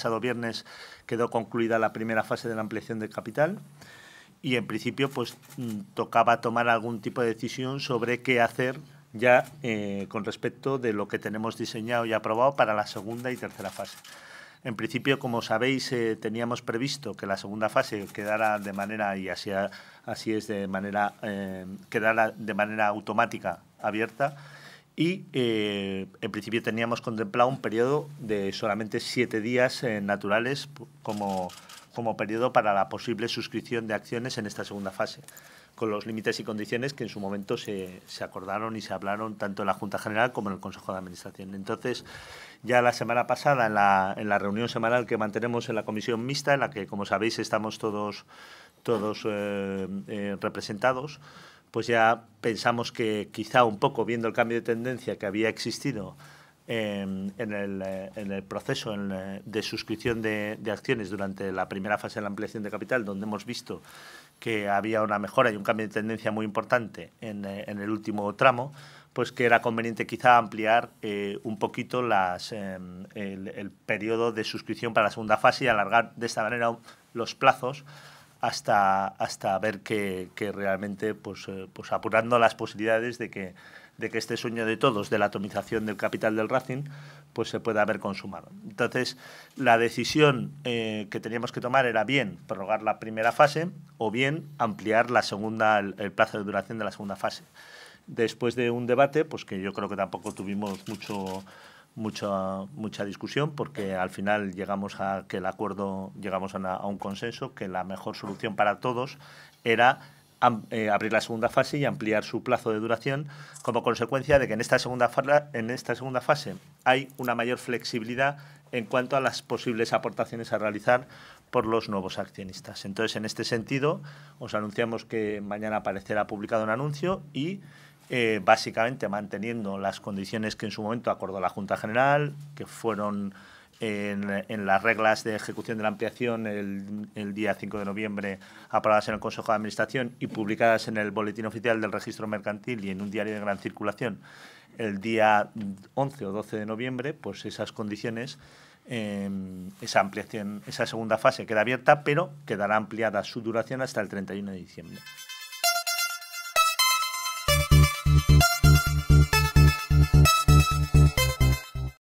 pasado viernes quedó concluida la primera fase de la ampliación del capital y en principio pues mm, tocaba tomar algún tipo de decisión sobre qué hacer ya eh, con respecto de lo que tenemos diseñado y aprobado para la segunda y tercera fase. En principio, como sabéis, eh, teníamos previsto que la segunda fase quedara de manera, y así, así es, de manera, eh, quedara de manera automática abierta y eh, en principio teníamos contemplado un periodo de solamente siete días eh, naturales como, como periodo para la posible suscripción de acciones en esta segunda fase, con los límites y condiciones que en su momento se, acordaron y se hablaron tanto en la Junta General como en el Consejo de Administración. Entonces, ya la semana pasada, en la, reunión semanal que mantenemos en la comisión mixta, en la que, como sabéis, estamos todos, todos eh, representados, pues ya pensamos que quizá un poco viendo el cambio de tendencia que había existido en, eh, el, proceso eh, de suscripción de, acciones durante la primera fase de la ampliación de capital, donde hemos visto que había una mejora y un cambio de tendencia muy importante en, eh, el último tramo, pues que era conveniente quizá ampliar un poquito las, el, el periodo de suscripción para la segunda fase y alargar de esta manera los plazos hasta, hasta ver que, realmente, pues, eh, pues apurando las posibilidades de que, de que este sueño de todos, de la atomización del capital del Racing, pues se pueda haber consumado. Entonces, la decisión eh, que teníamos que tomar era bien prorrogar la primera fase o bien ampliar la segunda, el, el, plazo de duración de la segunda fase. Después de un debate, pues que yo creo que tampoco tuvimos mucho mucha, mucha discusión porque al final llegamos a que el acuerdo, llegamos a, un consenso que la mejor solución para todos era eh, abrir la segunda fase y ampliar su plazo de duración como consecuencia de que en esta segunda, en esta segunda fase hay una mayor flexibilidad en cuanto a las posibles aportaciones a realizar por los nuevos accionistas. Entonces, en este sentido, os anunciamos que mañana aparecerá publicado un anuncio y eh, básicamente manteniendo las condiciones que en su momento acordó la Junta General, que fueron eh, en, las reglas de ejecución de la ampliación el, día 5 de noviembre aprobadas en el Consejo de Administración y publicadas en el Boletín Oficial del Registro Mercantil y en un diario de gran circulación el día 11 o 12 de noviembre, pues esas condiciones em, esa ampliación, esa segunda fase queda abierta, pero quedará ampliada su duración hasta el 31 de diciembre.